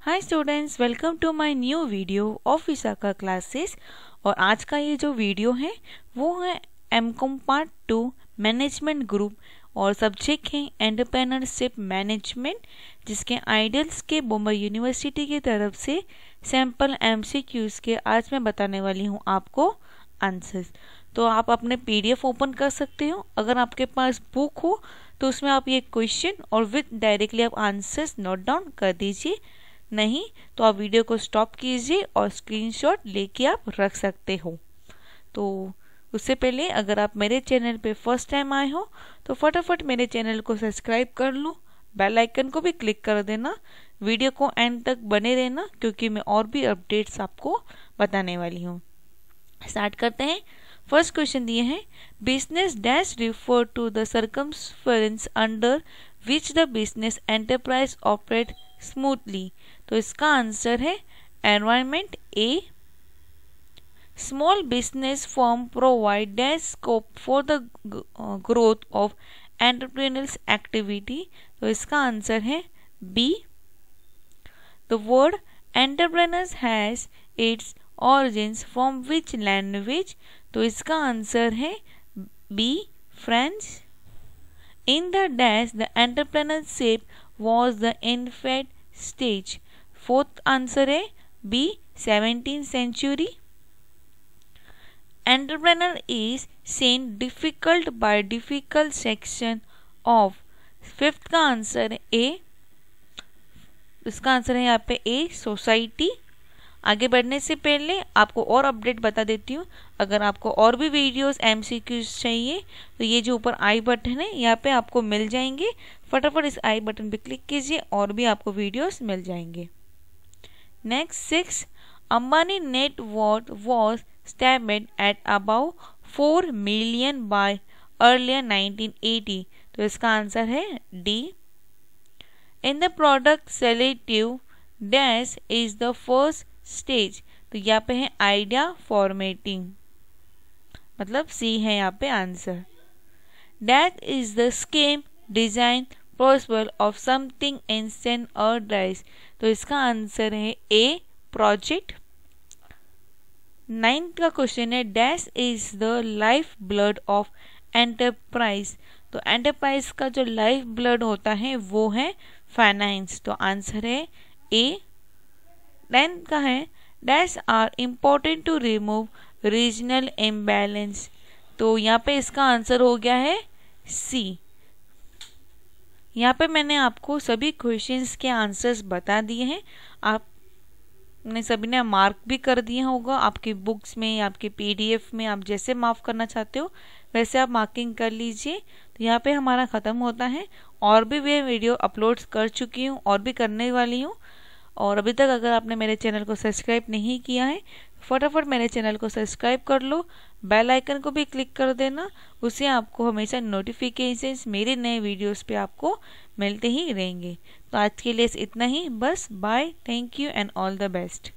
hi students welcome to my new video of Vishakha classes और आज का ये जो वीडियो है वो है MCom part two management group और सब्जेक्ट है एंटरप्रेनरशिप मैनेजमेंट जिसके आइडियल्स के बम्बई यूनिवर्सिटी की तरफ से सैम्पल एम के आज मैं बताने वाली हूँ आपको आंसर्स तो आप अपने पीडीएफ ओपन कर सकते हो अगर आपके पास बुक हो तो उसमें आप ये क्वेश्चन और विथ डायरेक्टली आप आंसर्स नोट डाउन कर दीजिए नहीं तो आप वीडियो को स्टॉप कीजिए और स्क्रीनशॉट लेके आप रख सकते हो तो उससे पहले अगर आप मेरे चैनल पे फर्स्ट टाइम आए हो तो फटाफट मेरे चैनल को सब्सक्राइब कर लो बेल आइकन को भी क्लिक कर देना वीडियो को एंड तक बने रहना क्योंकि मैं और भी अपडेट्स आपको बताने वाली हूँ स्टार्ट करते हैं फर्स्ट क्वेश्चन दिए हैं business dash refer to the circumference under which the business enterprise operate smoothly तो इसका आंसर है environment a small business form provide their scope for the growth of entrepreneurs activity तो इसका answer है B the word entrepreneurs has its origin from which language तो इसका answer है B French in the dash the entrepreneurship was the infant stage fourth answer है B seventeen century entrepreneur is seen difficult by difficult section of fifth का answer A इसका answer है यहाँ पे a society आगे बढ़ने से पहले आपको और अपडेट बता देती हूँ अगर आपको और भी वीडियोस एम चाहिए तो ये जो ऊपर आई बटन है यहाँ पे आपको मिल जाएंगे फटाफट इस आई बटन पे क्लिक कीजिए और भी आपको वीडियोस मिल जाएंगे next six Ambani what was stemmed at about four million by earlier nineteen तो इसका आंसर है D in the product selective dash is the first stage तो यहाँ पे है आइडिया फॉर्मेटिंग मतलब सी है यहाँ पे answer that is the scheme design possible of something instant और ड्राइस तो इसका आंसर है ए प्रोजेक्ट नाइन्थ का क्वेश्चन है dash is the life blood of enterprise तो एंटरप्राइज का जो लाइफ ब्लड होता है वो है फाइनेंस तो आंसर है ए देन का है dash are important to remove regional imbalance तो यहाँ पे इसका आंसर हो गया है सी यहाँ पे मैंने आपको सभी क्वेश्चंस के आंसर्स बता दिए हैं आपने सभी ने मार्क भी कर दिया होगा आपकी बुक्स में आपके पीडीएफ में आप जैसे माफ़ करना चाहते हो वैसे आप मार्किंग कर लीजिए तो यहाँ पे हमारा ख़त्म होता है और भी वे वीडियो अपलोड कर चुकी हूँ और भी करने वाली हूँ और अभी तक अगर आपने मेरे चैनल को सब्सक्राइब नहीं किया है फटाफट मेरे चैनल को सब्सक्राइब कर लो बेल आइकन को भी क्लिक कर देना उससे आपको हमेशा नोटिफिकेशन मेरे नए वीडियोस पे आपको मिलते ही रहेंगे तो आज के लिए इतना ही बस bye thank you and all the best